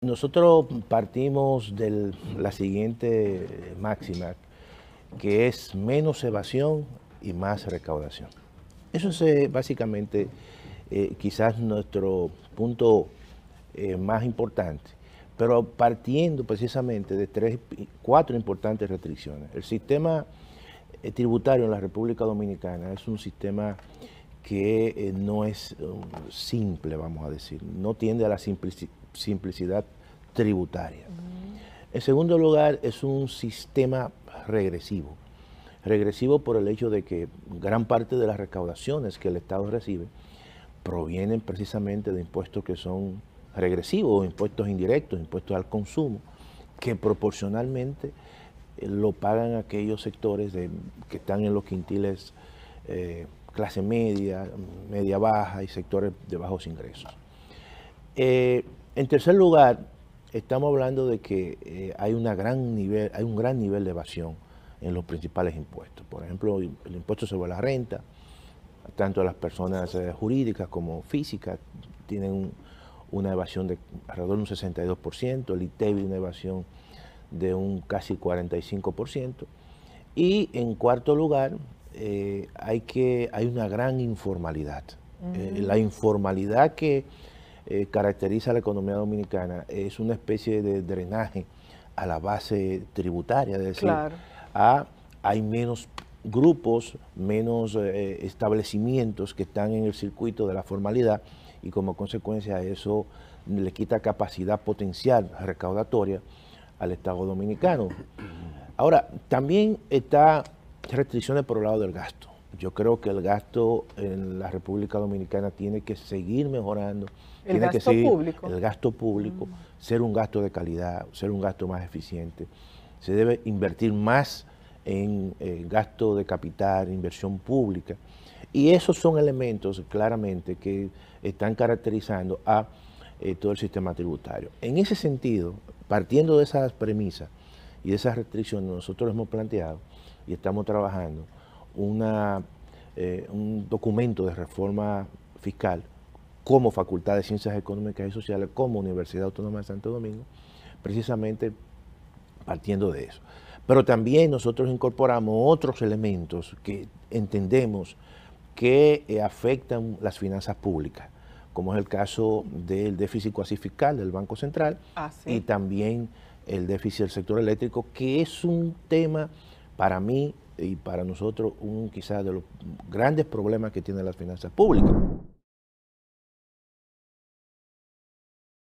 Nosotros partimos de la siguiente máxima, que es menos evasión y más recaudación. Eso es eh, básicamente eh, quizás nuestro punto eh, más importante, pero partiendo precisamente de tres, cuatro importantes restricciones. El sistema tributario en la República Dominicana es un sistema que eh, no es um, simple, vamos a decir, no tiende a la simplicidad tributaria. Mm. En segundo lugar, es un sistema regresivo. Regresivo por el hecho de que gran parte de las recaudaciones que el Estado recibe provienen precisamente de impuestos que son regresivos, impuestos indirectos, impuestos al consumo, que proporcionalmente eh, lo pagan aquellos sectores que están en los quintiles eh, clase media, media baja y sectores de bajos ingresos. Eh, en tercer lugar, estamos hablando de que eh, hay, un gran nivel de evasión en los principales impuestos. Por ejemplo, el impuesto sobre la renta, tanto las personas eh, jurídicas como físicas tienen una evasión de alrededor de un 62%, el ITEBI e una evasión de un casi 45%. Y en cuarto lugar, eh, hay, que, hay una gran informalidad. Eh, la informalidad que eh, caracteriza la economía dominicana es una especie de drenaje a la base tributaria, es decir, hay menos grupos, menos establecimientos que están en el circuito de la formalidad y como consecuencia eso le quita capacidad potencial recaudatoria al Estado dominicano. Ahora, también está restricciones por el lado del gasto. Yo creo que el gasto en la República Dominicana tiene que seguir mejorando. El tiene gasto que público. El gasto público, mm. ser un gasto de calidad, ser un gasto más eficiente. Se debe invertir más en, eh, gasto de capital, inversión pública. Y esos son elementos claramente que están caracterizando a eh, todo el sistema tributario. En ese sentido, partiendo de esas premisas y de esas restricciones, nosotros hemos planteado y estamos trabajando eh, un documento de reforma fiscal como Facultad de Ciencias Económicas y Sociales, como Universidad Autónoma de Santo Domingo, precisamente partiendo de eso. Pero también nosotros incorporamos otros elementos que entendemos que eh, afectan las finanzas públicas, como es el caso del déficit cuasi fiscal del Banco Central ah, y también el déficit del sector eléctrico, que es un tema para mí y para nosotros un quizás de los grandes problemas que tiene las finanzas públicas.